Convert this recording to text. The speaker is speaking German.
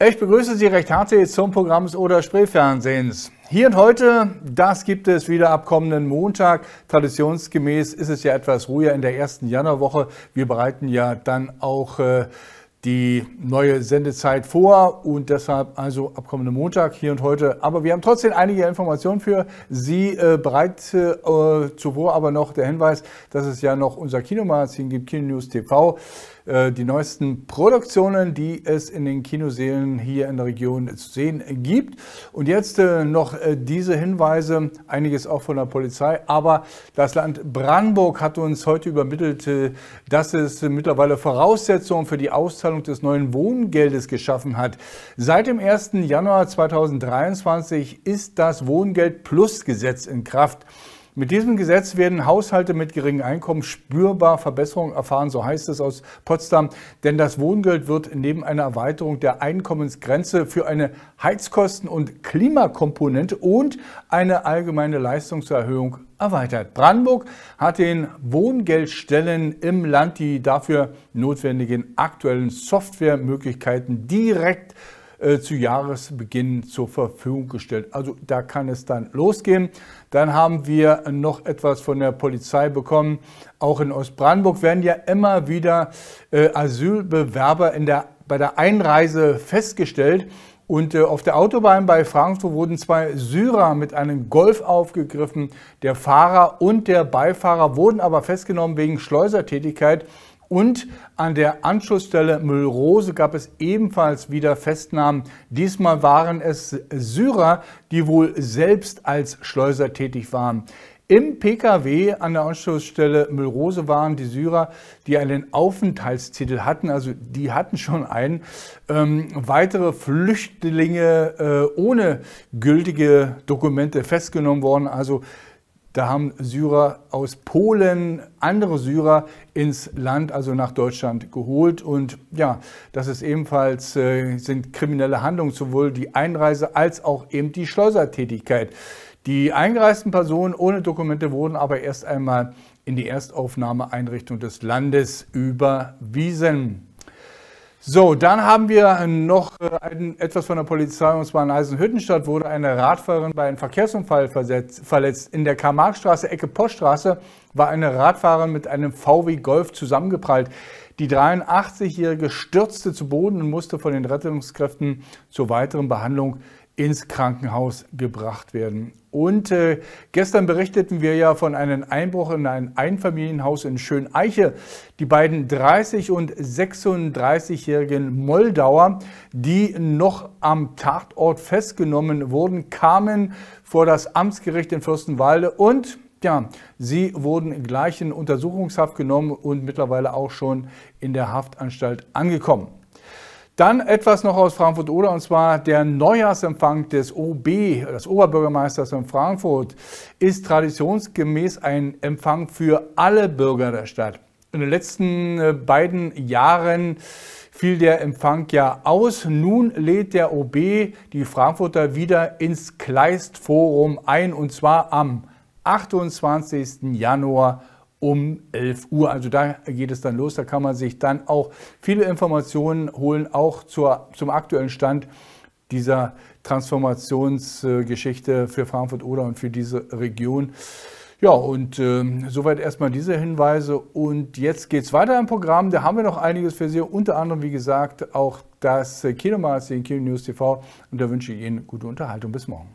Ich begrüße Sie recht herzlich zum Programm des Oder Spreefernsehens. Hier und heute, das gibt es wieder ab kommenden Montag. Traditionsgemäß ist es ja etwas ruhiger in der ersten Januarwoche. Wir bereiten ja dann auch äh, die neue Sendezeit vor und deshalb also ab kommenden Montag hier und heute. Aber wir haben trotzdem einige Informationen für Sie äh, bereit äh, zuvor. Aber noch der Hinweis, dass es ja noch unser Kinomagazin gibt, Kino News TV. Äh, die neuesten Produktionen, die es in den Kinosälen hier in der Region zu sehen gibt. Und jetzt äh, noch äh, diese Hinweise, einiges auch von der Polizei, aber das Land Brandenburg hat uns heute übermittelt, dass es mittlerweile Voraussetzungen für die Auszahlung des neuen Wohngeldes geschaffen hat. Seit dem 1. Januar 2023 ist das Wohngeld Plus Gesetz in Kraft. Mit diesem Gesetz werden Haushalte mit geringem Einkommen spürbar Verbesserungen erfahren, so heißt es aus Potsdam. Denn das Wohngeld wird neben einer Erweiterung der Einkommensgrenze für eine Heizkosten- und Klimakomponente und eine allgemeine Leistungserhöhung erweitert. Brandenburg hat den Wohngeldstellen im Land die dafür notwendigen aktuellen Softwaremöglichkeiten direkt äh, zu Jahresbeginn zur Verfügung gestellt. Also da kann es dann losgehen. Dann haben wir noch etwas von der Polizei bekommen. Auch in Ostbrandenburg werden ja immer wieder äh, Asylbewerber in der, bei der Einreise festgestellt. Und äh, auf der Autobahn bei Frankfurt wurden zwei Syrer mit einem Golf aufgegriffen. Der Fahrer und der Beifahrer wurden aber festgenommen wegen Schleusertätigkeit. Und an der Anschlussstelle Müllrose gab es ebenfalls wieder Festnahmen. Diesmal waren es Syrer, die wohl selbst als Schleuser tätig waren. Im Pkw an der Anschlussstelle Müllrose waren die Syrer, die einen Aufenthaltstitel hatten, also die hatten schon einen. Ähm, weitere Flüchtlinge äh, ohne gültige Dokumente festgenommen worden. Also da haben Syrer aus Polen andere Syrer ins Land, also nach Deutschland geholt. Und ja, das ist ebenfalls, äh, sind kriminelle Handlungen, sowohl die Einreise als auch eben die Schleusertätigkeit. Die eingereisten Personen ohne Dokumente wurden aber erst einmal in die Erstaufnahmeeinrichtung des Landes überwiesen. So, dann haben wir äh, noch äh, ein, etwas von der Polizei, und zwar in Eisenhüttenstadt wurde eine Radfahrerin bei einem Verkehrsunfall versetzt, verletzt. In der Karl-Marx-Straße, Ecke Poststraße, war eine Radfahrerin mit einem VW Golf zusammengeprallt. Die 83-Jährige stürzte zu Boden und musste von den Rettungskräften zur weiteren Behandlung ins Krankenhaus gebracht werden. Und äh, gestern berichteten wir ja von einem Einbruch in ein Einfamilienhaus in Schöneiche. Die beiden 30 und 36-jährigen Moldauer, die noch am Tatort festgenommen wurden, kamen vor das Amtsgericht in Fürstenwalde und ja, sie wurden gleich in Untersuchungshaft genommen und mittlerweile auch schon in der Haftanstalt angekommen. Dann etwas noch aus Frankfurt-Oder und zwar der Neujahrsempfang des OB, des Oberbürgermeisters in Frankfurt, ist traditionsgemäß ein Empfang für alle Bürger der Stadt. In den letzten äh, beiden Jahren fiel der Empfang ja aus. Nun lädt der OB die Frankfurter wieder ins Kleistforum ein und zwar am 28. Januar um 11 Uhr. Also da geht es dann los. Da kann man sich dann auch viele Informationen holen, auch zur, zum aktuellen Stand dieser Transformationsgeschichte für Frankfurt-Oder und für diese Region. Ja, und äh, soweit erstmal diese Hinweise. Und jetzt geht es weiter im Programm. Da haben wir noch einiges für Sie. Unter anderem, wie gesagt, auch das Kinomagazin Kino News TV. Und da wünsche ich Ihnen gute Unterhaltung. Bis morgen.